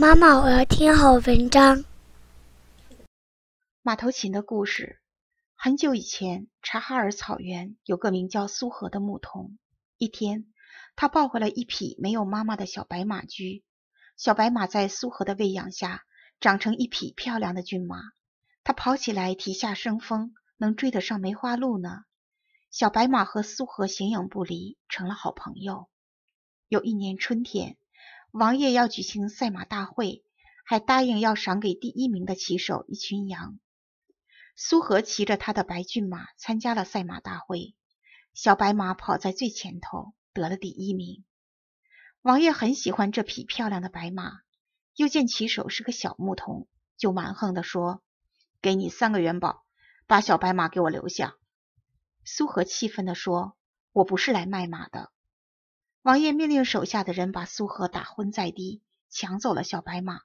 妈妈，我要听好文章。马头琴的故事。很久以前，察哈尔草原有个名叫苏和的牧童。一天，他抱回了一匹没有妈妈的小白马驹。小白马在苏和的喂养下，长成一匹漂亮的骏马。它跑起来蹄下生风，能追得上梅花鹿呢。小白马和苏和形影不离，成了好朋友。有一年春天。王爷要举行赛马大会，还答应要赏给第一名的骑手一群羊。苏和骑着他的白骏马参加了赛马大会，小白马跑在最前头，得了第一名。王爷很喜欢这匹漂亮的白马，又见骑手是个小牧童，就蛮横地说：“给你三个元宝，把小白马给我留下。”苏和气愤地说：“我不是来卖马的。”王爷命令手下的人把苏荷打昏在地，抢走了小白马。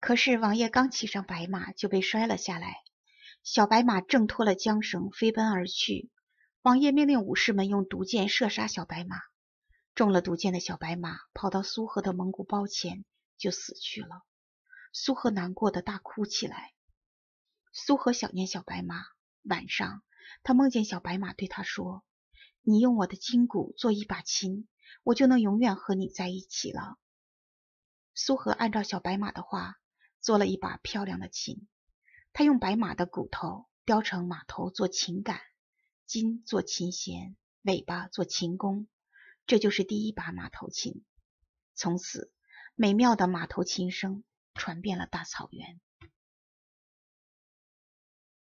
可是王爷刚骑上白马就被摔了下来，小白马挣脱了缰绳，飞奔而去。王爷命令武士们用毒箭射杀小白马，中了毒箭的小白马跑到苏荷的蒙古包前就死去了。苏荷难过的大哭起来。苏荷想念小白马，晚上他梦见小白马对他说：“你用我的筋骨做一把琴。”我就能永远和你在一起了。苏荷按照小白马的话，做了一把漂亮的琴。他用白马的骨头雕成马头做琴杆，金做琴弦，尾巴做琴弓。这就是第一把马头琴。从此，美妙的马头琴声传遍了大草原。